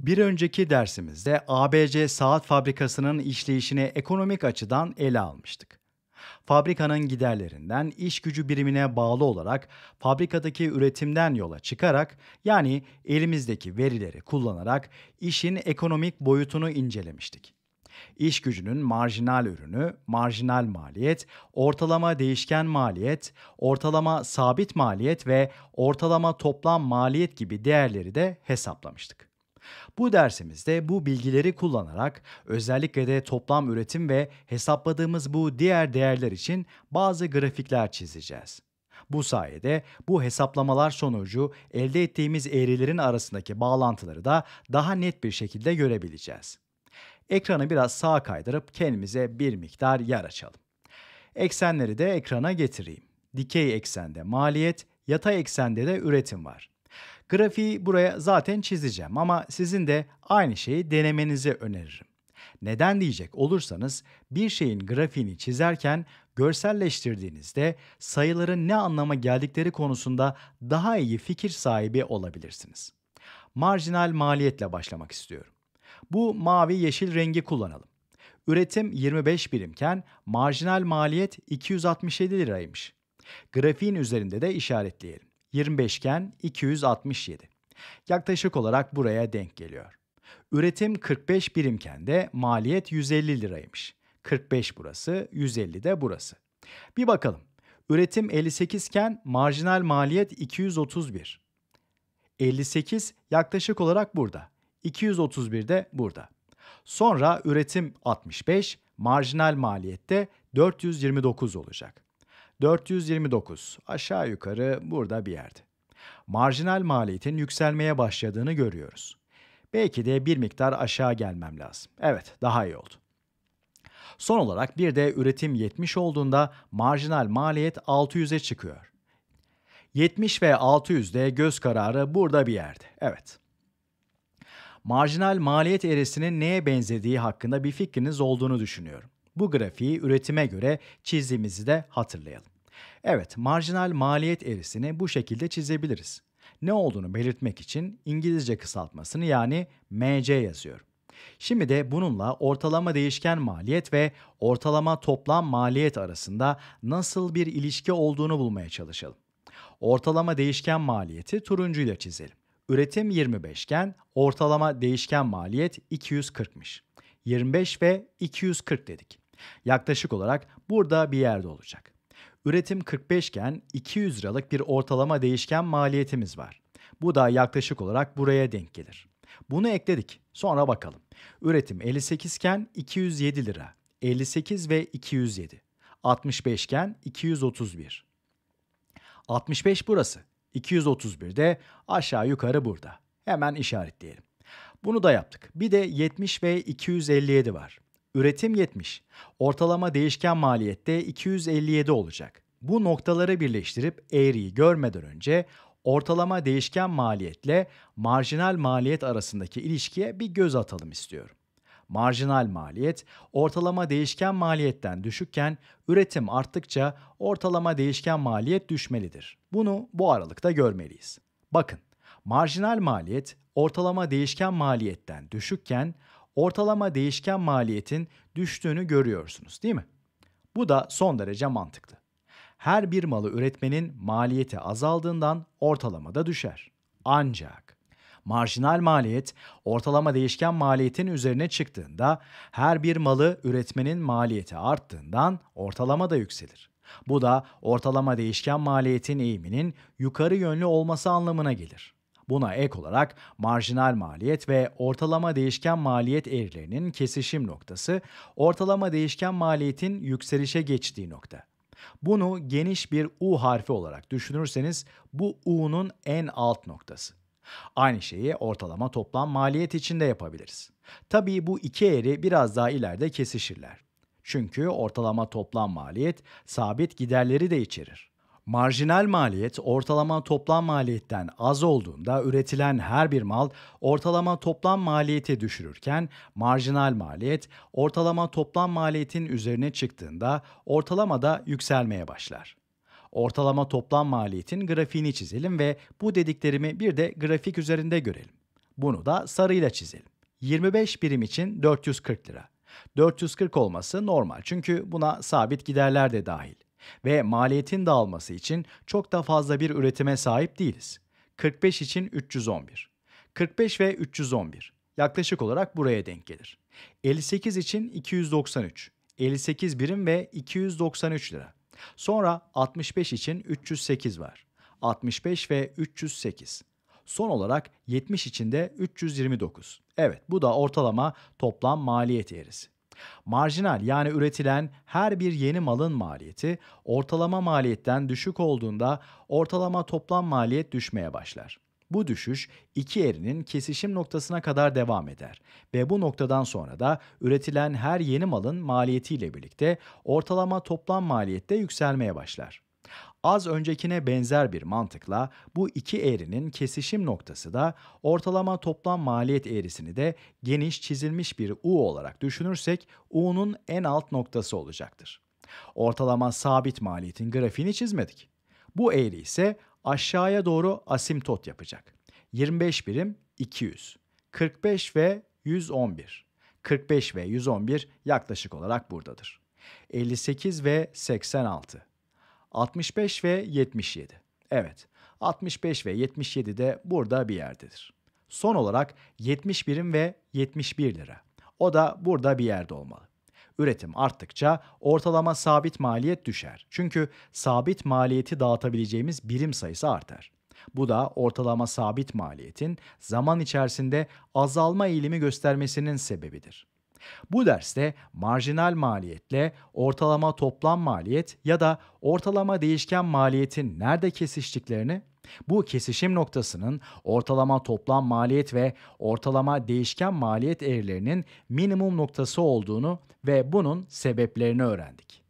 Bir önceki dersimizde ABC Saat Fabrikası'nın işleyişini ekonomik açıdan ele almıştık. Fabrikanın giderlerinden iş gücü birimine bağlı olarak fabrikadaki üretimden yola çıkarak yani elimizdeki verileri kullanarak işin ekonomik boyutunu incelemiştik. İş gücünün marjinal ürünü, marjinal maliyet, ortalama değişken maliyet, ortalama sabit maliyet ve ortalama toplam maliyet gibi değerleri de hesaplamıştık. Bu dersimizde bu bilgileri kullanarak özellikle de toplam üretim ve hesapladığımız bu diğer değerler için bazı grafikler çizeceğiz. Bu sayede bu hesaplamalar sonucu elde ettiğimiz eğrilerin arasındaki bağlantıları da daha net bir şekilde görebileceğiz. Ekranı biraz sağa kaydırıp kendimize bir miktar yer açalım. Eksenleri de ekrana getireyim. Dikey eksende maliyet, yatay eksende de üretim var. Grafiği buraya zaten çizeceğim ama sizin de aynı şeyi denemenizi öneririm. Neden diyecek olursanız bir şeyin grafiğini çizerken görselleştirdiğinizde sayıların ne anlama geldikleri konusunda daha iyi fikir sahibi olabilirsiniz. Marjinal maliyetle başlamak istiyorum. Bu mavi yeşil rengi kullanalım. Üretim 25 birimken marjinal maliyet 267 liraymış. Grafiğin üzerinde de işaretleyelim. 25 iken 267. Yaklaşık olarak buraya denk geliyor. Üretim 45 birimken de maliyet 150 liraymış. 45 burası, 150 de burası. Bir bakalım. Üretim 58 iken marjinal maliyet 231. 58 yaklaşık olarak burada. 231 de burada. Sonra üretim 65, marjinal maliyette 429 olacak. 429 aşağı yukarı burada bir yerde. Marjinal maliyetin yükselmeye başladığını görüyoruz. Belki de bir miktar aşağı gelmem lazım. Evet, daha iyi oldu. Son olarak bir de üretim 70 olduğunda marjinal maliyet 600'e çıkıyor. 70 ve 600'de göz kararı burada bir yerde. Evet. Marjinal maliyet eğrisinin neye benzediği hakkında bir fikriniz olduğunu düşünüyorum. Bu grafiği üretime göre çizdiğimizi de hatırlayalım. Evet, marjinal maliyet eğrisini bu şekilde çizebiliriz. Ne olduğunu belirtmek için İngilizce kısaltmasını yani MC yazıyorum. Şimdi de bununla ortalama değişken maliyet ve ortalama toplam maliyet arasında nasıl bir ilişki olduğunu bulmaya çalışalım. Ortalama değişken maliyeti turuncuyla çizelim. Üretim 25 iken ortalama değişken maliyet 240'mış. 25 ve 240 dedik. Yaklaşık olarak burada bir yerde olacak. Üretim 45 iken 200 liralık bir ortalama değişken maliyetimiz var. Bu da yaklaşık olarak buraya denk gelir. Bunu ekledik. Sonra bakalım. Üretim 58 iken 207 lira. 58 ve 207. 65 iken 231. 65 burası. 231 de aşağı yukarı burada. Hemen işaretleyelim. Bunu da yaptık. Bir de 70 ve 257 var üretim 70, ortalama değişken maliyette 257 olacak. Bu noktaları birleştirip eğriyi görmeden önce ortalama değişken maliyetle marjinal maliyet arasındaki ilişkiye bir göz atalım istiyorum. Marjinal maliyet ortalama değişken maliyetten düşükken üretim arttıkça ortalama değişken maliyet düşmelidir. Bunu bu aralıkta görmeliyiz. Bakın, marjinal maliyet ortalama değişken maliyetten düşükken ortalama değişken maliyetin düştüğünü görüyorsunuz değil mi? Bu da son derece mantıklı. Her bir malı üretmenin maliyeti azaldığından ortalama da düşer. Ancak marjinal maliyet ortalama değişken maliyetin üzerine çıktığında her bir malı üretmenin maliyeti arttığından ortalama da yükselir. Bu da ortalama değişken maliyetin eğiminin yukarı yönlü olması anlamına gelir. Buna ek olarak marjinal maliyet ve ortalama değişken maliyet eğrilerinin kesişim noktası, ortalama değişken maliyetin yükselişe geçtiği nokta. Bunu geniş bir U harfi olarak düşünürseniz bu U'nun en alt noktası. Aynı şeyi ortalama toplam maliyet için de yapabiliriz. Tabii bu iki eğri biraz daha ileride kesişirler. Çünkü ortalama toplam maliyet sabit giderleri de içerir. Marjinal maliyet ortalama toplam maliyetten az olduğunda üretilen her bir mal ortalama toplam maliyete düşürürken marjinal maliyet ortalama toplam maliyetin üzerine çıktığında ortalama da yükselmeye başlar. Ortalama toplam maliyetin grafiğini çizelim ve bu dediklerimi bir de grafik üzerinde görelim. Bunu da sarıyla çizelim. 25 birim için 440 lira. 440 olması normal çünkü buna sabit giderler de dahil ve maliyetin dağılması için çok da fazla bir üretime sahip değiliz. 45 için 311. 45 ve 311 yaklaşık olarak buraya denk gelir. 58 için 293. 58 birim ve 293 lira. Sonra 65 için 308 var. 65 ve 308. Son olarak 70 için de 329. Evet bu da ortalama toplam maliyet eğrisi. Marjinal yani üretilen her bir yeni malın maliyeti ortalama maliyetten düşük olduğunda ortalama toplam maliyet düşmeye başlar. Bu düşüş iki erinin kesişim noktasına kadar devam eder ve bu noktadan sonra da üretilen her yeni malın maliyetiyle birlikte ortalama toplam maliyette yükselmeye başlar. Az öncekine benzer bir mantıkla bu iki eğrinin kesişim noktası da ortalama toplam maliyet eğrisini de geniş çizilmiş bir U olarak düşünürsek U'nun en alt noktası olacaktır. Ortalama sabit maliyetin grafiğini çizmedik. Bu eğri ise aşağıya doğru asimtot yapacak. 25 birim 200, 45 ve 111. 45 ve 111 yaklaşık olarak buradadır. 58 ve 86, 65 ve 77. Evet, 65 ve 77 de burada bir yerdedir. Son olarak 70 ve 71 lira. O da burada bir yerde olmalı. Üretim arttıkça ortalama sabit maliyet düşer. Çünkü sabit maliyeti dağıtabileceğimiz birim sayısı artar. Bu da ortalama sabit maliyetin zaman içerisinde azalma eğilimi göstermesinin sebebidir. Bu derste marjinal maliyetle ortalama toplam maliyet ya da ortalama değişken maliyetin nerede kesiştiklerini, bu kesişim noktasının ortalama toplam maliyet ve ortalama değişken maliyet eğrilerinin minimum noktası olduğunu ve bunun sebeplerini öğrendik.